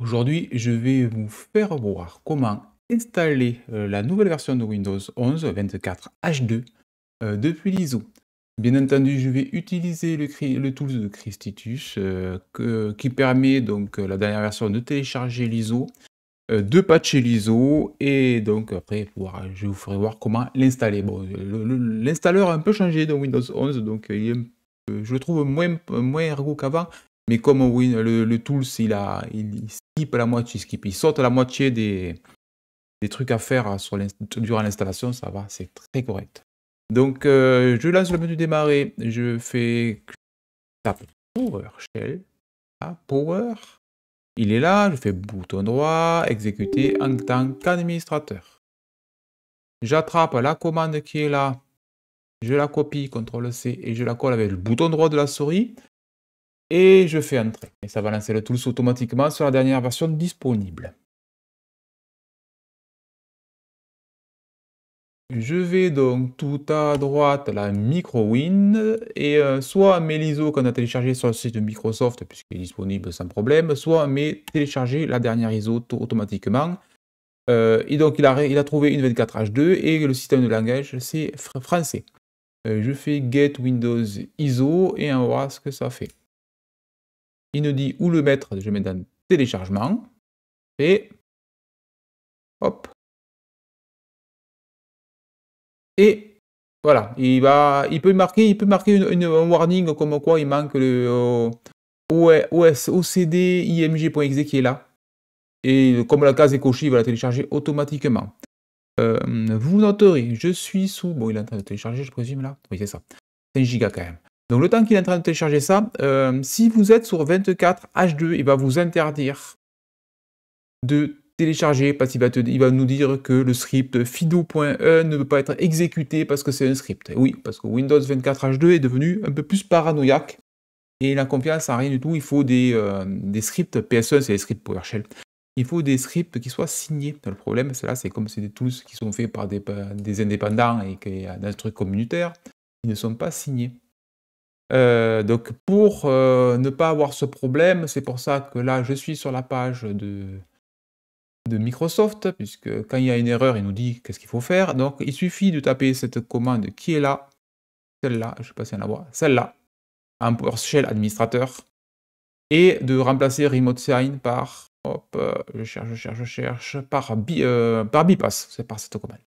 Aujourd'hui, je vais vous faire voir comment installer euh, la nouvelle version de Windows 11 24 H2 depuis l'ISO. Bien entendu, je vais utiliser le, tool de Christitus euh, qui permet donc euh, la dernière version de télécharger l'ISO, de patcher l'ISO et donc après je vous ferai voir comment l'installer. Bon, l'installeur a un peu changé dans Windows 11, donc je le trouve moins, moins qu'avant, mais comme le, tool Tools, il, a, skip la moitié, il, saute la moitié des, trucs à faire hein, durant l'installation, ça va, c'est très correct. Donc, euh, je lance le menu démarrer, je fais tape PowerShell, Shell Power, il est là, je fais bouton droit, exécuter en tant qu'administrateur. J'attrape la commande qui est là, je la copie, CTRL-C, et je la colle avec le bouton droit de la souris et je fais entrer. Et ça va lancer le Tools automatiquement sur la dernière version disponible. Je vais donc tout à droite la MicroWin et euh, soit mes l'ISO qu'on a téléchargé sur le site de Microsoft puisqu'il est disponible sans problème, soit mais télécharger la dernière ISO automatiquement. Euh, et donc il a, trouvé une 24H2 et le système de langage c'est français. Euh, je fais get Windows ISO et on va voir ce que ça fait. Il nous dit où le mettre. Je mets dans téléchargement. Et hop. Et voilà, il va, il peut marquer, il peut marquer une, un warning comme quoi il manque le euh, qui est là. Et comme la case est cochée, il va la télécharger automatiquement. Euh, vous noterez, je suis sous. Bon, il est en train de télécharger, je présume là. Oui, c'est ça. 5 giga quand même. Donc le temps qu'il est en train de télécharger ça, euh, si vous êtes sur 24H2, il va vous interdire de télécharger parce qu'il va, va nous dire que le script fido.1 e ne peut pas être exécuté parce que c'est un script. oui, parce que Windows 24H2 est devenu un peu plus paranoïaque et la confiance à rien du tout. Il faut des, scripts, euh, des scripts c'est des scripts PowerShell. Il faut des scripts qui soient signés. Le problème, c'est là, c'est comme c'est des tools qui sont faits par des, indépendants et qui, euh, dans un truc communautaire, ils ne sont pas signés. Euh, donc pour euh, ne pas avoir ce problème, c'est pour ça que là je suis sur la page de, Microsoft, puisque quand il y a une erreur, il nous dit qu'est-ce qu'il faut faire. Donc il suffit de taper cette commande qui est là, celle-là, je ne sais pas si on la voit, celle-là, en PowerShell administrateur, et de remplacer Remote Sign par, hop, euh, je cherche, je cherche, je cherche, par, par bypass, c'est par cette commande.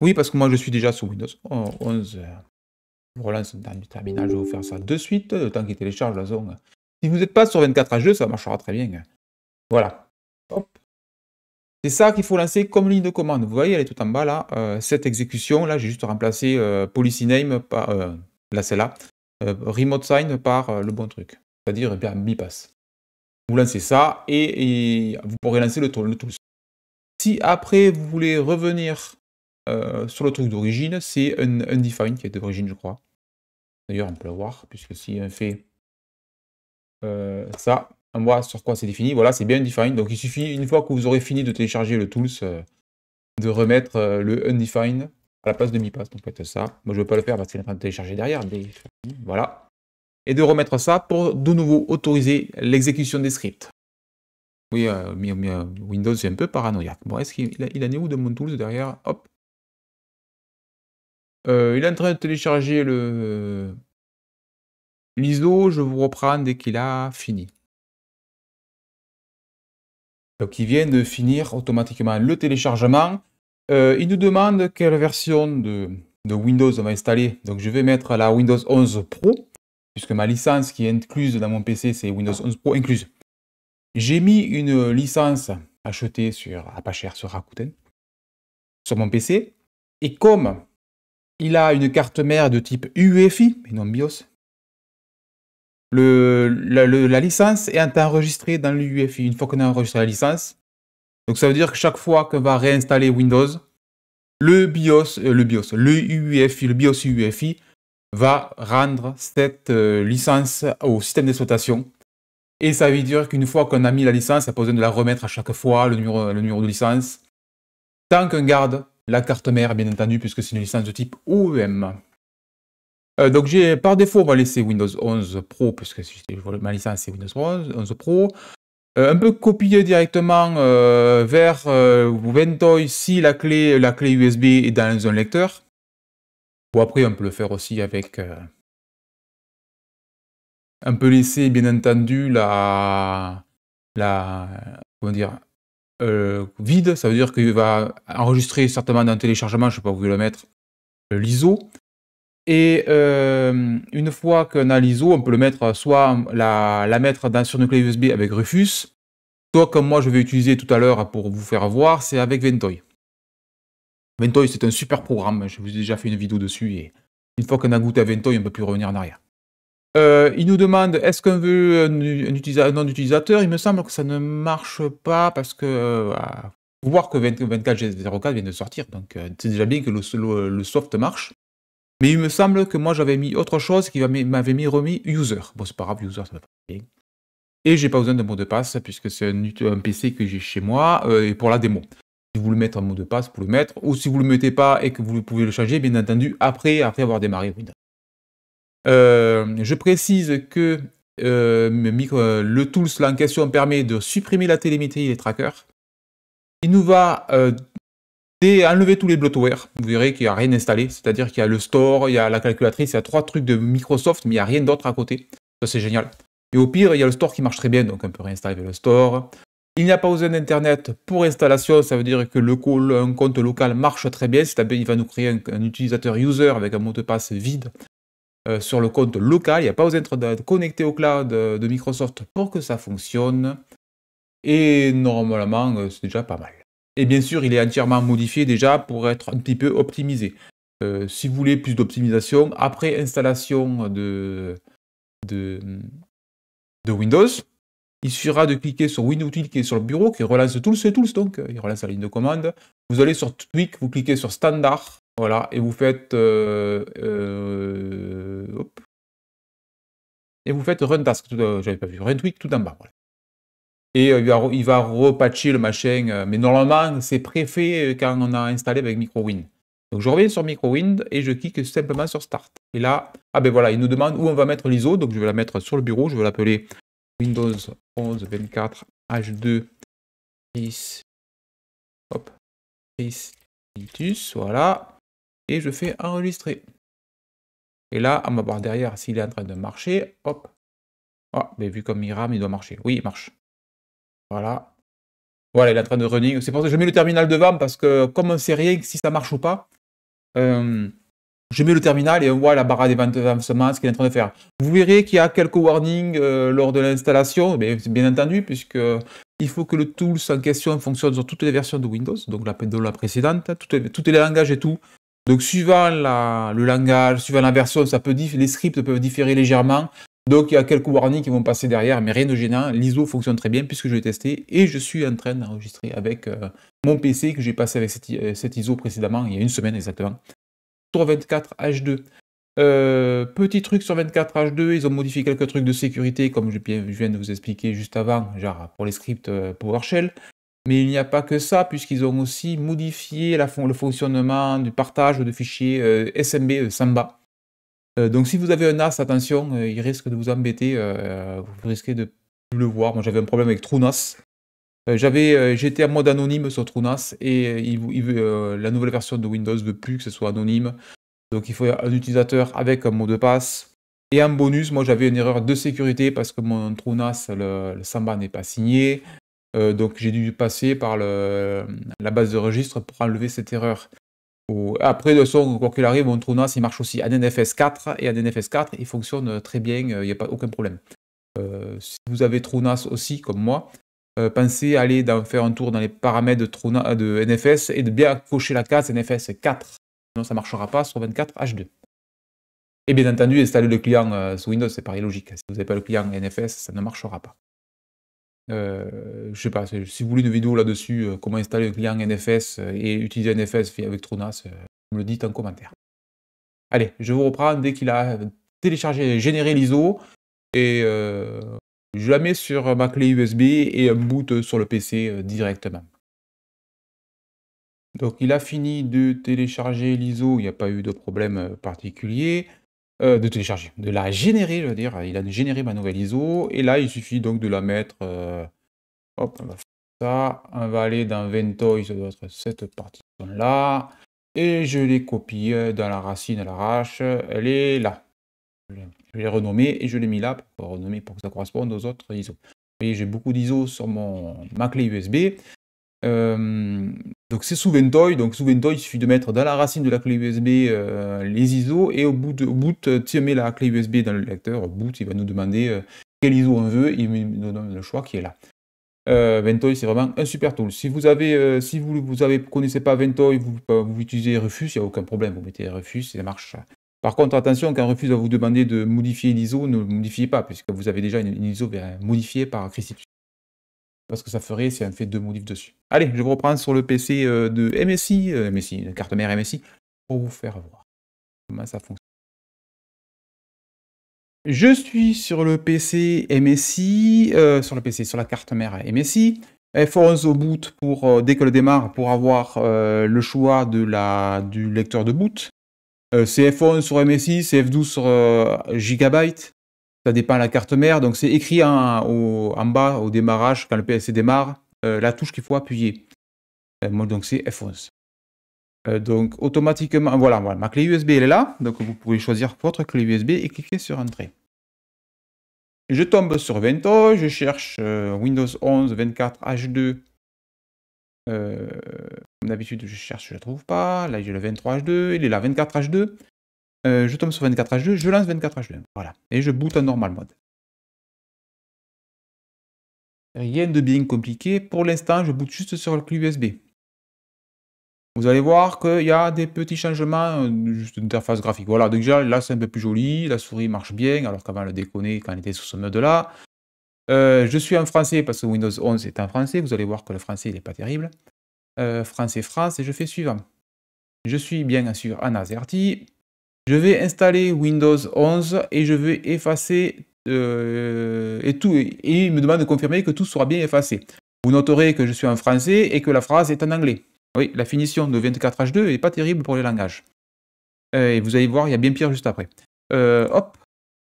Oui, parce que moi je suis déjà sous Windows 11 relance dans le terminal, je vais vous faire ça de oh. suite, le temps qu'il télécharge la zone. Si vous n'êtes pas sur 24 jeu, ça marchera très bien. Voilà. C'est ça qu'il faut lancer comme ligne de commande. Vous voyez, elle est tout en bas là. Euh, cette exécution, là, j'ai juste remplacé euh, policy name par euh, là, c'est là remote sign par le bon truc, c'est-à-dire eh bien bypass. Vous lancez ça et, vous pourrez lancer le, le Si après vous voulez revenir euh, sur le truc d'origine, c'est un undefined qui est d'origine, je crois. D'ailleurs, on peut le voir, puisque si on fait euh, ça, on voit sur quoi c'est défini. Voilà, c'est bien undefined. Donc, il suffit, une fois que vous aurez fini de télécharger le tools, euh, de remettre le undefined à la place de mi-pass. Donc, être ça. Moi, je ne veux pas le faire parce qu'il est en train de télécharger derrière. Voilà. Et de remettre ça pour de nouveau autoriser l'exécution des scripts. Oui, mais, Windows est un peu paranoïaque. Bon, est-ce qu'il a, né où de mon tools derrière Hop, euh, il est en train de télécharger le l'ISO. Je vous reprends dès qu'il a fini. Donc il vient de finir automatiquement le téléchargement. Euh, il nous demande quelle version de, Windows on va installer. Donc je vais mettre la Windows 11 Pro, puisque ma licence qui est incluse dans mon PC, c'est Windows 11 Pro incluse. J'ai mis une licence achetée sur, Apache sur Rakuten, sur mon PC. Et comme il a une carte mère de type UEFI, et non BIOS. la, licence est enregistrée dans l'UEFI une fois qu'on a enregistré la licence. Donc ça veut dire que chaque fois qu'on va réinstaller Windows, le BIOS, euh, le BIOS, le UEFI, le BIOS UEFI va rendre cette euh, licence au système d'exploitation. Et ça veut dire qu'une fois qu'on a mis la licence, ça a pas besoin de la remettre à chaque fois, le numéro, le numéro de licence. Tant qu'on garde la carte mère, bien entendu, puisque c'est une licence de type OEM. Euh, donc, j'ai par défaut, on va laisser Windows 11 Pro, puisque ma licence c'est Windows 11, Pro. Euh, un peu copier directement euh, vers Ventoy si la clé, la clé USB est dans un lecteur. Ou après, on peut le faire aussi avec. on peut laisser, bien entendu, la. la comment dire euh, vide, ça veut dire qu'il va enregistrer certainement un téléchargement, je ne sais pas où il le mettre, euh, l'ISO. Et euh, une fois qu'on a l'ISO, on peut le mettre soit la, mettre dans, sur une clé USB avec Rufus, soit comme moi je vais utiliser tout à l'heure pour vous faire voir, c'est avec Ventoy. Ventoy c'est un super programme, je vous ai déjà fait une vidéo dessus et une fois qu'on a goûté à Ventoy, on ne peut plus revenir en arrière. Euh, il nous demande est-ce qu'on veut un, nom d'utilisateur. Il me semble que ça ne marche pas parce que euh, ah, voir que 24.04 vient de sortir, donc euh, c'est déjà bien que euh, le, soft marche. Mais il me semble que moi j'avais mis autre chose qui m'avait mis remis user. Bon, c'est pas grave, user, ça va pas bien. Et j'ai pas besoin de mot de passe puisque c'est un, PC que j'ai chez moi et pour la démo. Si vous voulez mettre un mot de passe, vous le mettre. Ou si vous ne le mettez pas et que vous pouvez le changer, bien entendu, après, après avoir démarré Windows. Euh, je précise que euh, euh, le tools en question permet de supprimer la télémétrie et les trackers. Il nous va enlever tous les bloatware. Vous verrez qu'il n'y a rien installé, c'est-à-dire qu'il y a le store, il y a la calculatrice, il y a trois trucs de Microsoft, mais il n'y a rien d'autre à côté. Ça, c'est génial. Et au pire, il y a le store qui marche très bien, donc on peut réinstaller le store. Il n'y a pas besoin d'Internet pour installation, ça veut dire que le compte local marche très bien, c'est-à-dire qu'il va nous créer un, utilisateur user avec un mot de passe vide euh, sur le compte local. Il n'y a pas besoin d'être connecté au cloud euh, de Microsoft pour que ça fonctionne. Et normalement, euh, c'est déjà pas mal. Et bien sûr, il est entièrement modifié déjà pour être un petit peu optimisé. si vous voulez plus d'optimisation, après installation de, Windows, il suffira de cliquer sur Windows qui est sur le bureau, qui relance tous et Tools, donc il relance la ligne de commande. Vous allez sur Tweak, vous cliquez sur Standard, voilà, et vous faites. Euh, euh, et vous faites run task, euh, j'avais pas vu, run tweak tout en bas. Et il va, il va repatcher le machin, mais normalement c'est préfet quand on a installé avec MicroWind. Donc je reviens sur MicroWind et je clique simplement sur Start. Et là, ah ben voilà, il nous demande où on va mettre l'ISO, donc je vais la mettre sur le bureau, je vais l'appeler Windows 11 24 H2 10 hop, voilà et je fais enregistrer. Et là, on va voir derrière s'il est en train de marcher. Hop. Ah, mais vu comme il rame, il doit marcher. Oui, il marche. Voilà. Voilà, il est en train de running. C'est pour ça que je mets le terminal devant parce que comme on sait rien si ça marche ou pas, euh, je mets le terminal et on voit la barre d'avancement, ce qu'il est en train de faire. Vous verrez qu'il y a quelques warnings euh, lors de l'installation, bien entendu, puisque euh, il faut que le tool en question fonctionne sur toutes les versions de Windows, donc la, de précédente, tous les langages et tout donc suivant le langage, suivant la version, ça peut les scripts peuvent différer légèrement. Donc il y a quelques warnings qui vont passer derrière, mais rien de gênant. L'ISO fonctionne très bien puisque je l'ai testé et je suis en train d'enregistrer avec euh, mon PC que j'ai passé avec cet euh, ISO précédemment, il y a une semaine exactement. Sur 24H2. Euh, petit truc sur 24H2, ils ont modifié quelques trucs de sécurité comme je viens de vous expliquer juste avant, genre pour les scripts PowerShell. Mais il n'y a pas que ça, puisqu'ils ont aussi modifié le fonctionnement du partage de fichiers euh, SMB euh, Samba. Euh, donc si vous avez un NAS, attention, il risque de vous embêter, vous risquez de plus le voir. Moi j'avais un problème avec TrueNAS. j'étais en mode anonyme sur TrueNAS et la nouvelle version de Windows ne veut plus que ce soit anonyme. Donc il faut un utilisateur avec un mot de passe. Et en bonus, moi j'avais une erreur de sécurité parce que mon TrueNAS, le Samba n'est pas signé. Euh, donc j'ai dû passer par la base de registre pour enlever cette erreur. après, de son, quoi qu'il arrive, mon Trunas il marche aussi. NFS 4 et NFS 4, il fonctionne très bien, euh, il n'y a pas aucun problème. Euh, si vous avez TrueNAS aussi, comme moi, pensez à aller faire un tour dans les paramètres de, de NFS et de bien cocher la case NFS 4. Sinon, ça ne marchera pas sur 24 H2. Et bien entendu, installer le client sous Windows, c'est pareil logique. Si vous n'avez pas le client NFS, ça ne marchera pas. Euh, je sais pas, si vous voulez une vidéo là-dessus, euh, comment installer un client NFS euh, et utiliser NFS avec Tronas, me le dites en commentaire. Allez, je vous reprends dès qu'il a téléchargé, généré l'ISO, et je la mets sur ma clé USB et un boot sur le PC directement. Donc il a fini de télécharger l'ISO, il n'y a pas eu de problème particulier. Euh, de télécharger, de la générer, je veux dire. Il a généré ma nouvelle ISO, et là, il suffit donc de la mettre... Euh, hop, on va faire ça. On va aller dans Ventoy, ça doit être cette partie là Et je l'ai copié dans la racine à l'arrache. Elle est là. Je l'ai renommée et je l'ai mis là pour, renommer pour que ça corresponde aux autres ISO. Vous voyez, j'ai beaucoup d'ISO sur mon, ma clé USB. Euh, donc c'est sous Ventoy, donc sous Ventoy, il suffit de mettre dans la racine de la clé USB euh, les ISO et au bout, de, boot, tu mets la clé USB dans le lecteur, au il va nous demander euh, quel ISO on veut, et il nous donne le choix qui est là. Euh, Ventoy c'est vraiment un super tool. Si vous avez, si vous, vous connaissez pas Ventoy, vous, vous utilisez Refus, il n'y a aucun problème, vous mettez Refus ça marche. Par contre, attention, quand Refuse va vous demander de modifier l'ISO, ne le modifiez pas, puisque vous avez déjà une, ISO modifiée par Christy parce que ça ferait si on fait deux modifs dessus. Allez, je vais reprendre sur le PC euh, de MSI, euh, MSI, la carte mère MSI, pour vous faire voir comment ça fonctionne. Je suis sur le PC MSI, euh, sur le PC, sur la carte mère MSI, F11 au boot pour, dès que le démarre, pour avoir le choix de la, du lecteur de boot. c'est F11 sur MSI, c'est F12 sur Gigabyte, ça dépend de la carte mère. Donc c'est écrit en, bas au démarrage, quand le PSC démarre, euh, la touche qu'il faut appuyer. Euh, donc c'est F11. Euh, donc automatiquement, voilà, voilà, ma clé USB elle est là, donc vous pouvez choisir votre clé USB et cliquer sur Entrée. Je tombe sur Vento, je cherche Windows 11 24 H2 comme d'habitude, je cherche, je ne trouve pas. Là, j'ai le 23H2, il est là, 24H2. Euh, je tombe sur 24H2, je lance 24H2. Voilà. Et je boot en normal mode. Rien de bien compliqué. Pour l'instant, je boot juste sur le clé USB. Vous allez voir qu'il y a des petits changements euh, juste d'interface graphique. Voilà, déjà là c'est un peu plus joli, la souris marche bien, alors qu'avant le déconnait quand elle était sur ce mode-là. Euh, je suis en français parce que Windows 11 est en français, vous allez voir que le français il n'est pas terrible. français France et je fais suivant. Je suis bien sûr en AZERTY, je vais installer Windows 11 et je vais effacer euh, et tout. Et il me demande de confirmer que tout sera bien effacé. Vous noterez que je suis en français et que la phrase est en anglais. Oui, la finition de 24H2 n'est pas terrible pour les langages. Euh, et vous allez voir, il y a bien pire juste après. Euh, hop,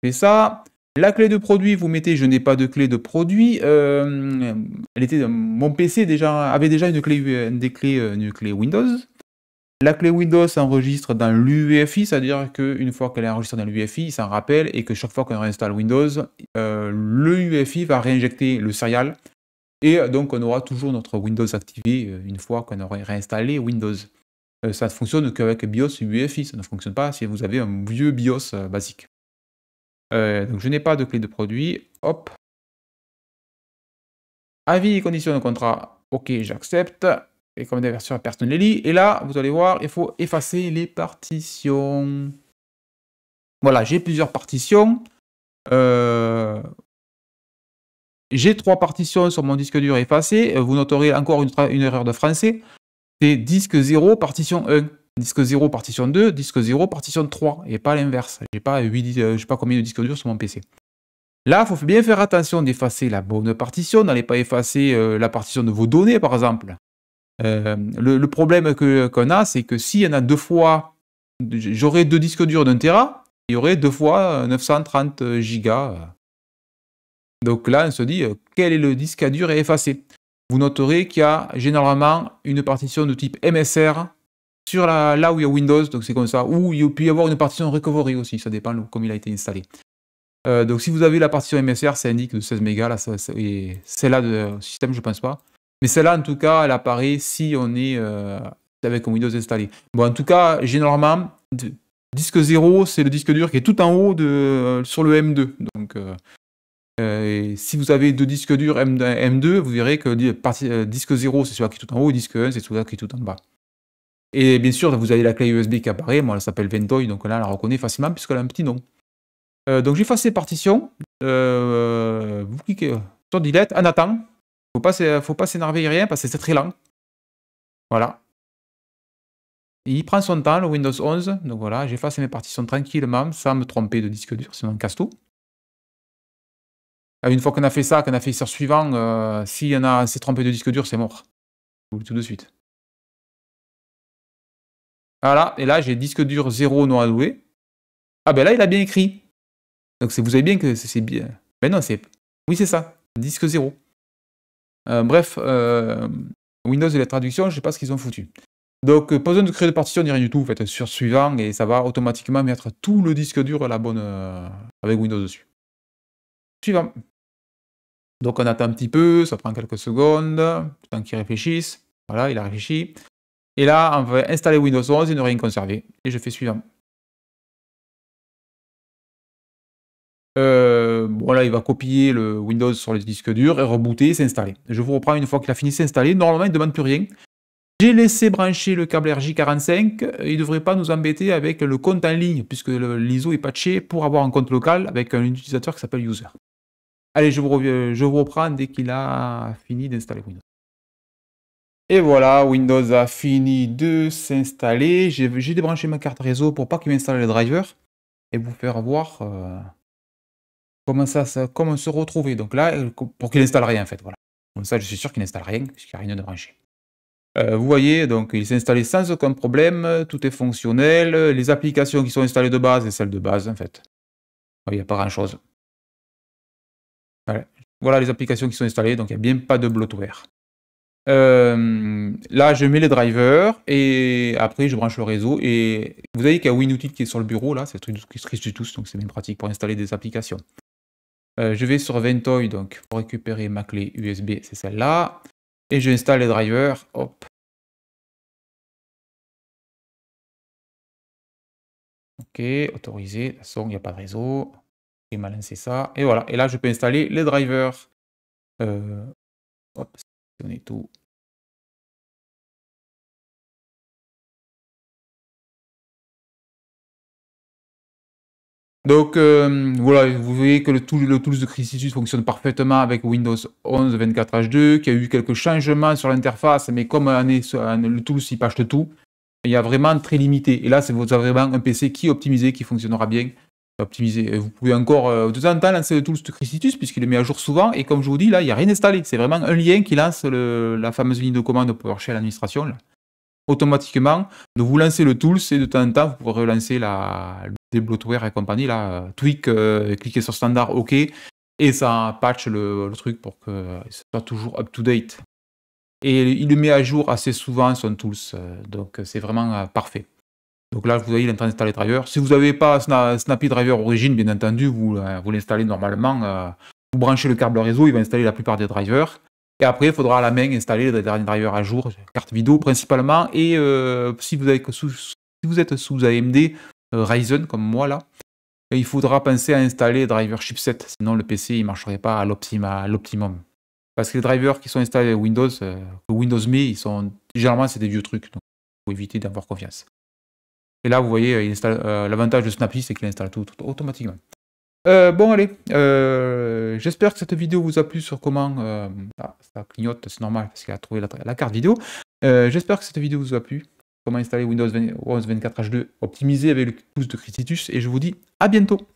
c'est ça. La clé de produit, vous mettez je n'ai pas de clé de produit. elle était, mon PC déjà, avait déjà une clé, des clés, une clé Windows. La clé Windows s'enregistre dans l'UEFI, c'est-à-dire qu'une fois qu'elle est enregistrée dans l'UEFI, il s'en rappelle et que chaque fois qu'on réinstalle Windows, euh, le e va réinjecter le serial et euh, donc on aura toujours notre Windows activé euh, une fois qu'on aura réinstallé Windows. Euh, ça ne fonctionne qu'avec BIOS UEFI, ça ne fonctionne pas si vous avez un vieux BIOS basique. donc je n'ai pas de clé de produit, hop. Avis et conditions de contrat, ok j'accepte et comme des versions lit. Et là, vous allez voir, il faut effacer les partitions. Voilà, j'ai plusieurs partitions. Euh, j'ai trois partitions sur mon disque dur effacé. Euh, vous noterez encore une, erreur de français. C'est disque 0, partition 1. Disque 0, partition 2. Disque 0, partition 3. Et pas l'inverse. J'ai pas euh, pas combien de disques durs sur mon PC. Là, il faut bien faire attention d'effacer la bonne partition. N'allez pas effacer la partition de vos données, par exemple. Euh, le, problème qu'on a, c'est que s'il y en a deux fois, j'aurais deux disques durs d'un Tera, il y aurait deux fois 930 euh, gigas. Donc là, on se dit, euh, quel est le disque à dur et effacé Vous noterez qu'il y a généralement une partition de type MSR sur là où il y a Windows, donc c'est comme ça, ou il peut y avoir une partition recovery aussi, ça dépend comment il a été installé. donc si vous avez la partition MSR, ça indique de 16 mégas, là, et c'est là de système, je pense pas. Mais celle-là, en tout cas, elle apparaît si on est euh, avec Windows installé. Bon, en tout cas, généralement, disque 0, c'est le disque dur qui est tout en haut de, euh, sur le M2. Donc, euh, si vous avez deux disques durs m 2 vous verrez que disque 0, c'est celui qui est tout en haut, disque 1, c'est celui-là qui est tout en bas. Et bien sûr, vous avez la clé USB qui apparaît. Moi, elle s'appelle Ventoy, donc là, on la reconnaît facilement puisqu'elle a un petit nom. donc, j'efface les partitions. vous cliquez sur Delete, en attendant, faut pas, faut pas s'énerver rien parce que c'est très lent. Voilà. Il prend son temps, le Windows 11. Donc voilà, j'efface mes partitions tranquillement, sans me tromper de disque dur, sinon on casse tout. Ah, une fois qu'on a fait ça, qu'on a fait sur suivant, euh, s'il y en a s'est trompé de disque dur, c'est mort. Tout de suite. Voilà, et là j'ai disque dur 0 non alloué. Ah ben là il a bien écrit. Donc vous savez bien que c'est bien. Mais ben non, c'est. Oui, c'est ça. Disque 0. Euh, bref, euh, Windows et les traductions, je ne sais pas ce qu'ils ont foutu. Donc, euh, pas besoin de créer de partition ni rien du tout. Vous faites sur suivant et ça va automatiquement mettre tout le disque dur à la bonne avec Windows dessus. Suivant. Donc, on attend un petit peu, ça prend quelques secondes, Tant qu'il réfléchisse. Voilà, il a réfléchi. Et là, on va installer Windows 11 et ne rien conserver. Et je fais suivant. voilà, euh, il va copier le Windows sur les disques durs et rebooter et s'installer. Je vous reprends une fois qu'il a fini de s'installer. Normalement, il ne demande plus rien. J'ai laissé brancher le câble RJ45. Euh, il ne devrait pas nous embêter avec le compte en ligne, puisque l'ISO est patché pour avoir un compte local avec un utilisateur qui s'appelle user. Allez, je vous, euh, reprends dès qu'il a fini d'installer Windows. Et voilà, Windows a fini de s'installer. J'ai débranché ma carte réseau pour pas qu'il m'installe les drivers et vous faire voir. Comment se retrouver Donc là, euh, pour qu'il installe rien en fait, voilà. Comme ça, je suis sûr qu'il n'installe rien, puisqu'il n'y a rien de branché. Euh, vous voyez, donc il s'est installé sans aucun problème, tout est fonctionnel, les applications qui sont installées de base et celles de base en fait. Il n'y a pas grand chose. Voilà. les applications qui sont installées, donc il n'y a bien pas de bloatware. Euh, là, je mets les drivers et après, je branche le réseau. Et vous voyez qu'il y a WinUtil qui est sur le bureau, là, c'est le truc qui se triche du tout, donc c'est bien pratique pour installer des applications. Euh, je vais sur Ventoy donc, pour récupérer ma clé USB, c'est celle-là. Et j'installe les drivers. Hop. Ok, autorisé. De toute façon, il n'y a pas de réseau. Il m'a lancé ça. Et voilà. Et là, je peux installer les drivers. Euh, hop, on tout. Donc euh, voilà, vous voyez que le, tool, le Tools de Crystitus fonctionne parfaitement avec Windows 11 24H2, qu'il y a eu quelques changements sur l'interface, mais comme le Tools il pâche tout, il y a vraiment très limité. Et là, c'est vraiment un PC qui est optimisé, qui fonctionnera bien. Optimisé. vous pouvez encore euh, de temps en temps lancer le Tools de Crystitus, puisqu'il est met à jour souvent, et comme je vous dis, là, il n'y a rien installé. C'est vraiment un lien qui lance la fameuse ligne de commande PowerShell administration. automatiquement. Donc vous lancez le tool, c'est de temps en temps, vous pourrez relancer la, des bloatware et compagnie, là, tweak, euh, cliquez sur standard, ok, et ça patch le, truc pour que ce euh, soit toujours up to date. Et il le met à jour assez souvent son tools, euh, donc c'est vraiment parfait. Donc là, vous voyez, il est en d'installer driver. Si vous n'avez pas Snappy Driver Origin, bien entendu, vous, vous l'installez normalement. vous branchez le câble réseau, il va installer la plupart des drivers. Et après, il faudra à la main installer les derniers drivers à jour, carte vidéo principalement. Et si, vous avez, si, vous êtes sous AMD, euh, Ryzen comme moi là, il faudra penser à installer driver chipset, sinon le PC il marcherait pas à l'optimum. Parce que les drivers qui sont installés Windows, euh, Windows Me, ils sont généralement c'est des vieux trucs, donc il faut éviter d'avoir confiance. Et là, vous voyez, euh, l'avantage de Snappy, c'est qu'il installe tout, automatiquement. bon, allez, j'espère que cette vidéo vous a plu sur comment... Ah, ça clignote, c'est normal parce qu'il a trouvé la carte vidéo. j'espère que cette vidéo vous a plu comment installer Windows 11 24H2 optimisé avec le pouce de Crititus et je vous dis à bientôt